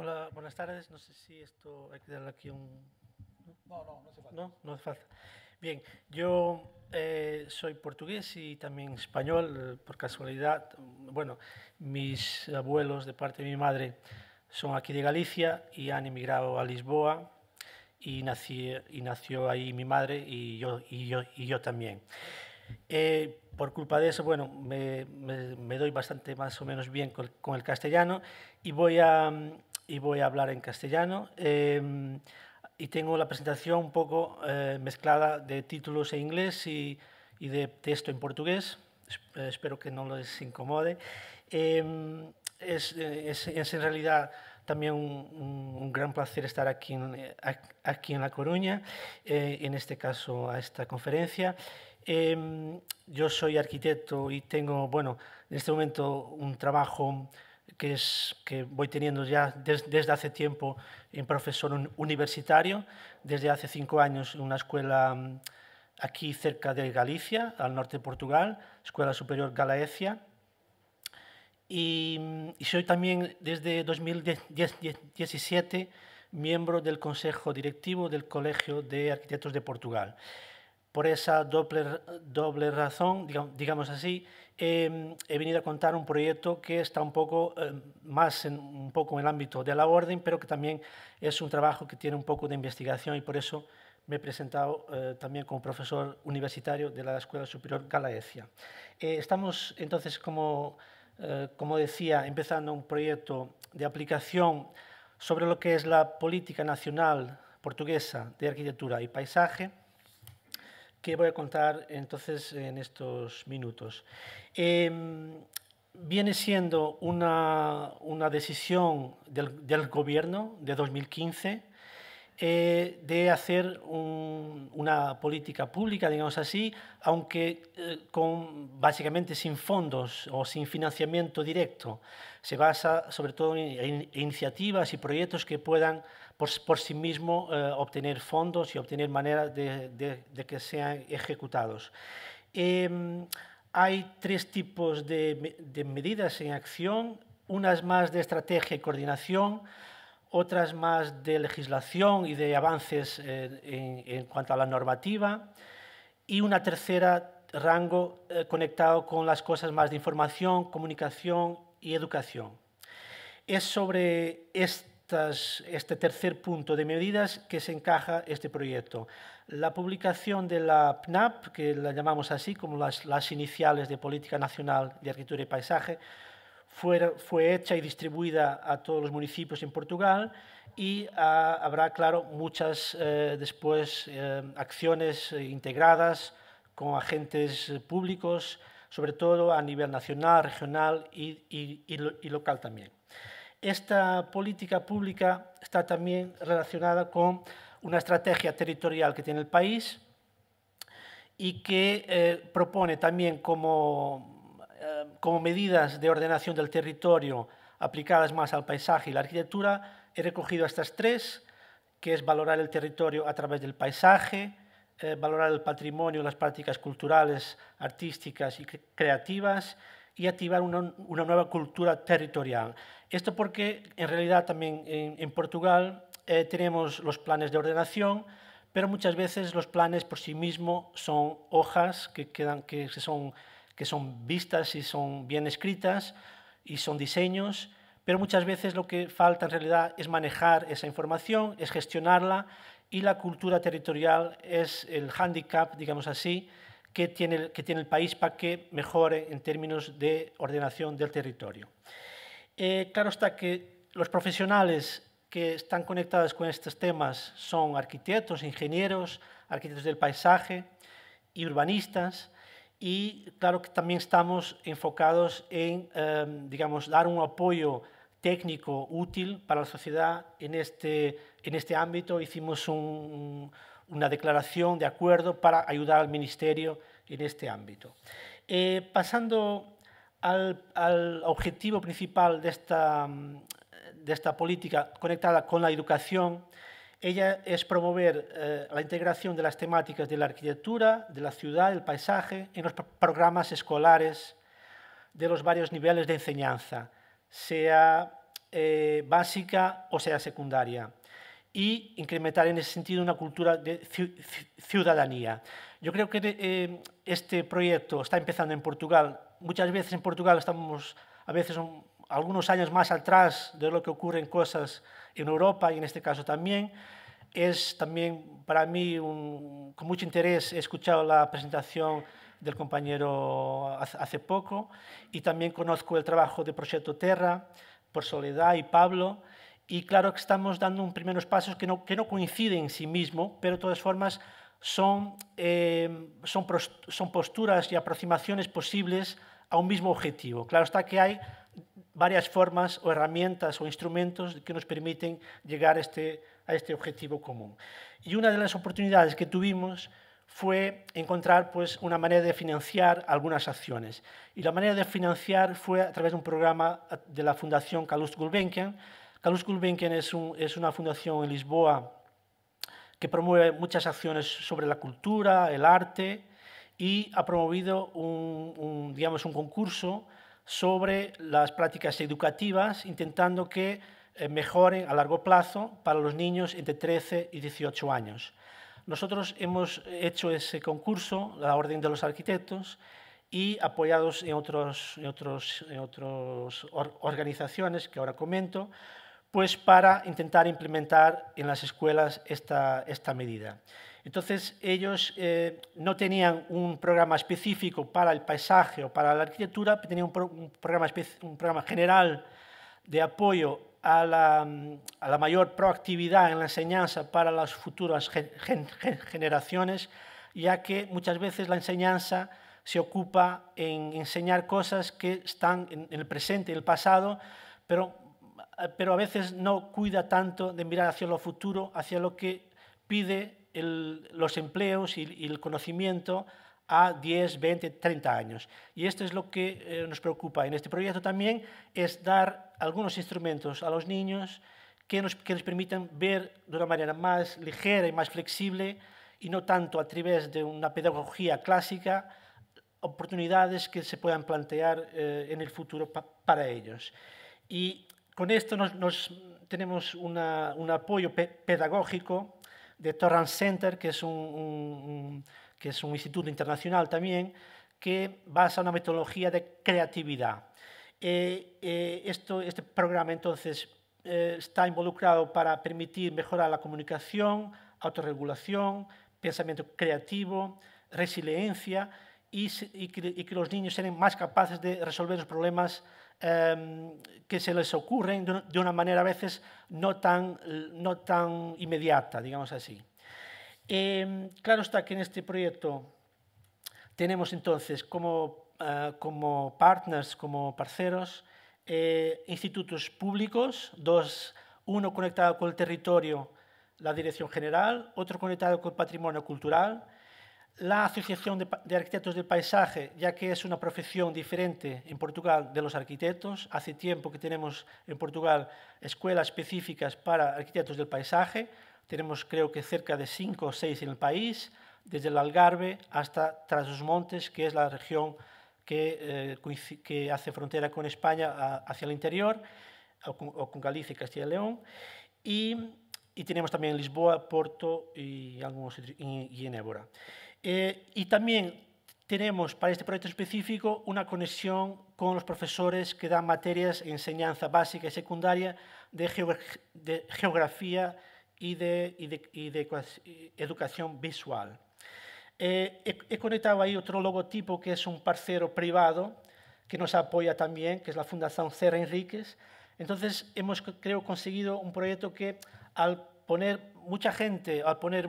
Hola, buenas tardes. No sé si esto hay que darle aquí un. No, no, no hace falta. Bien, yo eh, soy portugués y también español, por casualidad. Bueno, mis abuelos, de parte de mi madre, son aquí de Galicia y han emigrado a Lisboa y, nací, y nació ahí mi madre y yo, y yo, y yo también. Eh, por culpa de eso, bueno, me, doy bastante más o menos bien con, con el castellano y voy a, y voy a hablar en castellano. Em, y tengo la presentación un poco eh, mezclada de títulos en inglés y, y de texto en portugués. Eh, espero que no les incomode. Em, eh, es, es, en realidad también un, gran placer estar aquí aquí en La Coruña, en este caso a esta conferencia. Em, yo soy arquitecto y tengo, bueno, en este momento un trabajo que, es, que voy teniendo ya desde hace tiempo en profesor universitario, desde hace cinco años en una escuela mm, aquí cerca de Galicia, al norte de Portugal, Escuela Superior Galaecia. Y, mm, y soy también desde 2017 miembro del Consejo Directivo del Colegio de Arquitectos de Portugal. Por esa doble, doble razón, digamos así, he venido a contar un proyecto que está un poco eh, más en, un poco en el ámbito de la orden, pero que también es un trabajo que tiene un poco de investigación y por eso me he presentado eh, también como profesor universitario de la Escuela Superior Galaecia. Eh, estamos entonces, como, como decía, empezando un proyecto de aplicación sobre lo que es la política nacional portuguesa de arquitectura y paisaje, ¿Qué voy a contar entonces en estos minutos. Em, viene siendo una, decisión del, del, gobierno de 2015 eh, de hacer una política pública, digamos así, aunque eh, con, básicamente sin fondos o sin financiamiento directo. Se basa sobre todo en, iniciativas y proyectos que puedan por, sí mismos eh, obtener fondos y obtener maneras de, que sean ejecutados. Em, hay tres tipos de, de medidas en acción, unas más de estrategia y coordinación, otras más de legislación y de avances en, cuanto a la normativa, y una tercera rango eh, conectado con las cosas más de información, comunicación y educación. Es sobre este tercer punto de medidas que se encaja este proyecto. La publicación de la PNAP, que la llamamos así como las, las iniciales de Política Nacional de Arquitectura y Paisaje, fue, hecha y distribuida a todos los municipios en Portugal y ah, habrá, claro, muchas eh, después eh, acciones integradas con agentes públicos, sobre todo a nivel nacional, regional y, local también. Esta política pública está también relacionada con una estrategia territorial que tiene el país y que eh, propone también como como medidas de ordenación del territorio aplicadas más al paisaje y la arquitectura, he recogido estas tres, que es valorar el territorio a través del paisaje, eh, valorar el patrimonio, las prácticas culturales, artísticas y creativas y activar una, nueva cultura territorial. Esto porque en realidad también en, Portugal eh, tenemos los planes de ordenación, pero muchas veces los planes por sí mismos son hojas que, quedan, que son que son vistas y son bien escritas y son diseños, pero muchas veces lo que falta en realidad es manejar esa información, es gestionarla y la cultura territorial es el hándicap, digamos así, que tiene, el, que tiene el país para que mejore en términos de ordenación del territorio. Eh, claro está que los profesionales que están conectados con estos temas son arquitectos, ingenieros, arquitectos del paisaje y urbanistas, y claro que también estamos enfocados en, em, digamos, dar un apoyo técnico útil para la sociedad en este, en este ámbito. Hicimos una declaración de acuerdo para ayudar al Ministerio en este ámbito. Eh, pasando al, al, objetivo principal de esta, de esta política conectada con la educación, ella es promover eh, la integración de las temáticas de la arquitectura, de la ciudad, del paisaje, en los programas escolares de los varios niveles de enseñanza, sea eh, básica o sea secundaria, y incrementar en ese sentido una cultura de ciudadanía. Yo creo que eh, este proyecto está empezando en Portugal. Muchas veces en Portugal estamos a veces algunos años más atrás de lo que ocurre en cosas en Europa y en este caso también. Es también para mí con mucho interés he escuchado la presentación del compañero hace poco y también conozco el trabajo de Proyecto Terra por Soledad y Pablo y claro que estamos dando un primeros pasos que no, que no coinciden en sí mismo, pero de todas formas son, eh, son, son posturas y aproximaciones posibles a un mismo objetivo. Claro está que hay varias formas o herramientas o instrumentos que nos permiten llegar este, a este, objetivo común. Y una de las oportunidades que tuvimos fue encontrar pues, una manera de financiar algunas acciones. Y la manera de financiar fue a través de un programa de la Fundación Carlos Gulbenkian. Carlos Gulbenkian es, una fundación en Lisboa que promueve muchas acciones sobre la cultura, el arte, y ha promovido digamos, un concurso sobre las prácticas educativas, intentando que eh, mejoren a largo plazo para los niños entre 13 y 18 años. Nosotros hemos hecho ese concurso, la Orden de los Arquitectos, y apoyados en otras otros, organizaciones que ahora comento, pues para intentar implementar en las escuelas esta, esta medida. Entonces ellos eh, no tenían un programa específico para el paisaje o para la arquitectura, tenían un, programa, general de apoyo mm, a la, mayor proactividad en la enseñanza para las futuras generaciones, ya que muchas veces la enseñanza se ocupa en enseñar cosas que están en, el presente y el pasado, pero, pero a veces no cuida tanto de mirar hacia lo futuro, hacia lo que pide los empleos y, el conocimiento a 10, 20, 30 años. Y esto es lo que eh, nos preocupa en este proyecto también, es dar algunos instrumentos a los niños que nos, que permitan ver de una manera más ligera y más flexible y no tanto a través de una pedagogía clásica, oportunidades que se puedan plantear eh, en el futuro para ellos. Y con esto nos, tenemos un apoyo pedagógico de Torrance Center, que es un, que es un instituto internacional también, que basa una metodología de creatividad. Eh, eh, esto, este programa entonces eh, está involucrado para permitir mejorar la comunicación, autorregulación, pensamiento creativo, resiliencia y, que, y que los niños sean más capaces de resolver los problemas Em, que se les ocurren de una manera a veces no tan, no tan inmediata, digamos así. Em, claro está que en este proyecto tenemos entonces como, eh, como partners, como parceros, eh, institutos públicos, dos, uno conectado con el territorio, la Dirección General, otro conectado con el Patrimonio Cultural, la Asociación de, Arquitectos del Paisaje, ya que es una profesión diferente en Portugal de los arquitectos. Hace tiempo que tenemos en Portugal escuelas específicas para arquitectos del paisaje. Tenemos creo que cerca de cinco o seis en el país, desde el Algarve hasta Tras los Montes, que es la región que, eh, hace frontera con España hacia el interior, o con, Galicia y Castilla y León. Y, tenemos también Lisboa, Porto y, algunos, y en Évora. Eh, y también tenemos para este proyecto específico una conexión con los profesores que dan materias en enseñanza básica y secundaria de, geografía y de, educación visual. Eh, he, conectado ahí otro logotipo que es un parcero privado que nos apoya también, que es la Fundación cerra Enríquez. Entonces hemos, creo, conseguido un proyecto que al poner mucha gente, al poner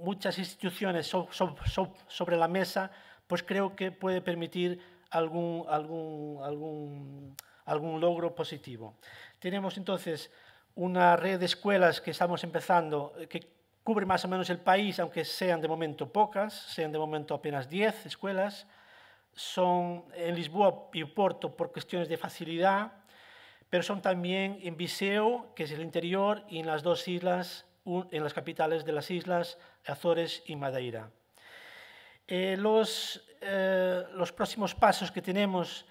muchas instituciones sobre la mesa, pues creo que puede permitir algún, algún, algún, algún logro positivo. Tenemos entonces una red de escuelas que estamos empezando, eh, que cubre más o menos el país, aunque sean de momento pocas, sean de momento apenas 10 escuelas. Son en Lisboa y Porto por cuestiones de facilidad, pero son también en Viseu, que es el interior, y en las dos islas en las capitales de las islas Azores y Madeira. Eh, los, eh, los, próximos pasos que tenemos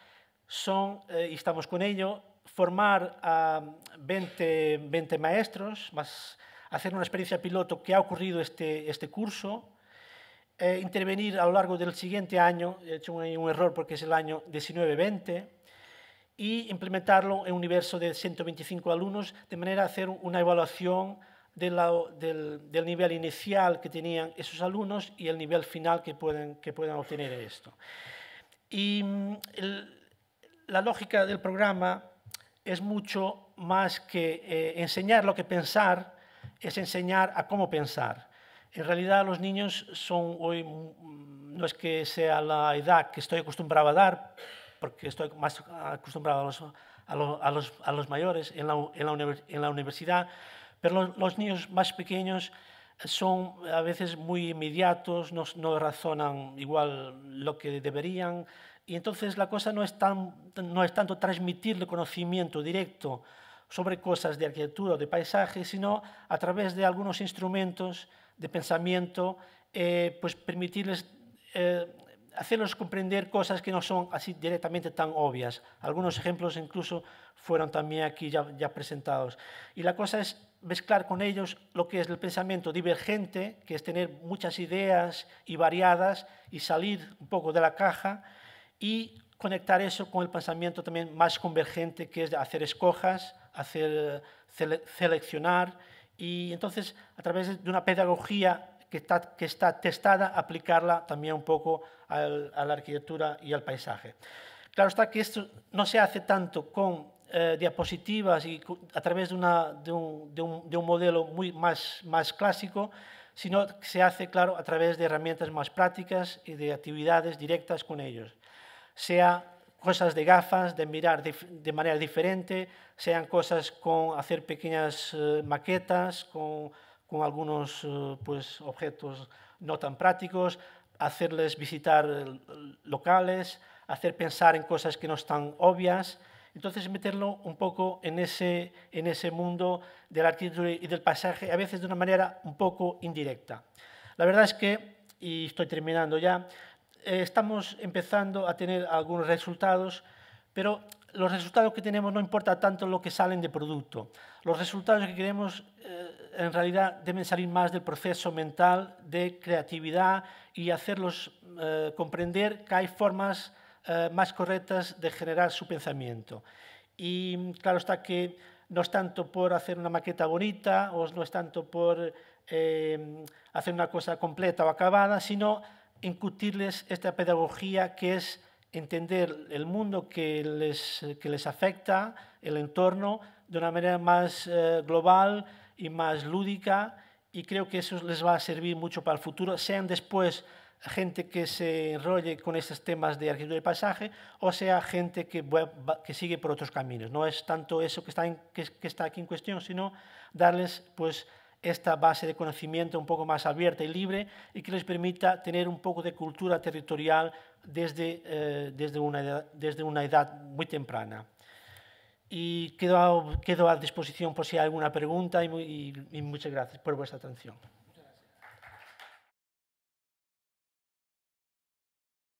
son, eh, y estamos con ello, formar a 20, 20, maestros, más hacer una experiencia piloto que ha ocurrido este, este curso, intervenir a lo largo del siguiente año, he hecho un, un error porque es el año 19-20, y implementarlo en un universo de 125 alumnos, de manera a hacer una evaluación del, nivel inicial que tenían esos alumnos y el nivel final que pueden, que puedan obtener de esto. Y mm, la lógica del programa es mucho más que eh, enseñar lo que pensar, es enseñar a cómo pensar. En realidad los niños son hoy, mm, no es que sea la edad que estoy acostumbrado a dar, porque estoy más acostumbrado a los, mayores en la, en la universidad, pero los niños más pequeños eh, son a veces muy inmediatos, no, razonan igual lo que deberían, y entonces la cosa no es, tan, no es tanto transmitirle conocimiento directo sobre cosas de arquitectura o de paisaje, sino a través de algunos instrumentos de pensamiento, eh, pues permitirles eh, hacerlos comprender cosas que no son así directamente tan obvias. Algunos ejemplos incluso fueron también aquí ya, presentados. Y la cosa es mezclar con ellos lo que es el pensamiento divergente, que es tener muchas ideas y variadas y salir un poco de la caja y conectar eso con el pensamiento también más convergente, que es hacer escojas, hacer seleccionar. Y entonces, a través de una pedagogía que está, que está testada, aplicarla también un poco a la arquitectura y al paisaje. Claro está que esto no se hace tanto con eh, diapositivas y a través de, una, de, un, de, un, modelo muy más, más clásico, sino que se hace, claro, a través de herramientas más prácticas y de actividades directas con ellos. Sea cosas de gafas, de mirar de, manera diferente, sean cosas con hacer pequeñas eh, maquetas, con con algunos eh, pues, objetos no tan prácticos, hacerles visitar eh, locales, hacer pensar en cosas que no están obvias. Entonces meterlo un poco en ese, en ese mundo del la y del paisaje, a veces de una manera un poco indirecta. La verdad es que, y estoy terminando ya, eh, estamos empezando a tener algunos resultados, pero los resultados que tenemos no importa tanto lo que salen de producto. Los resultados que queremos eh, en realidad deben salir más del proceso mental de creatividad y hacerlos eh, comprender que hay formas eh, más correctas de generar su pensamiento. Y claro está que no es tanto por hacer una maqueta bonita o no es tanto por eh, hacer una cosa completa o acabada, sino incutirles esta pedagogía que es entender el mundo que les, que les afecta, el entorno, de una manera más global, y más lúdica y creo que eso les va a servir mucho para el futuro, sean después gente que se enrolle con estos temas de arquitectura y paisaje o sea gente que, que sigue por otros caminos. No es tanto eso que está, que, está aquí en cuestión, sino darles pues, esta base de conocimiento un poco más abierta y libre y que les permita tener un poco de cultura territorial desde, eh, desde, desde una edad muy temprana y quedo a, quedo a disposición por si hay alguna pregunta y muchas gracias por vuestra atención.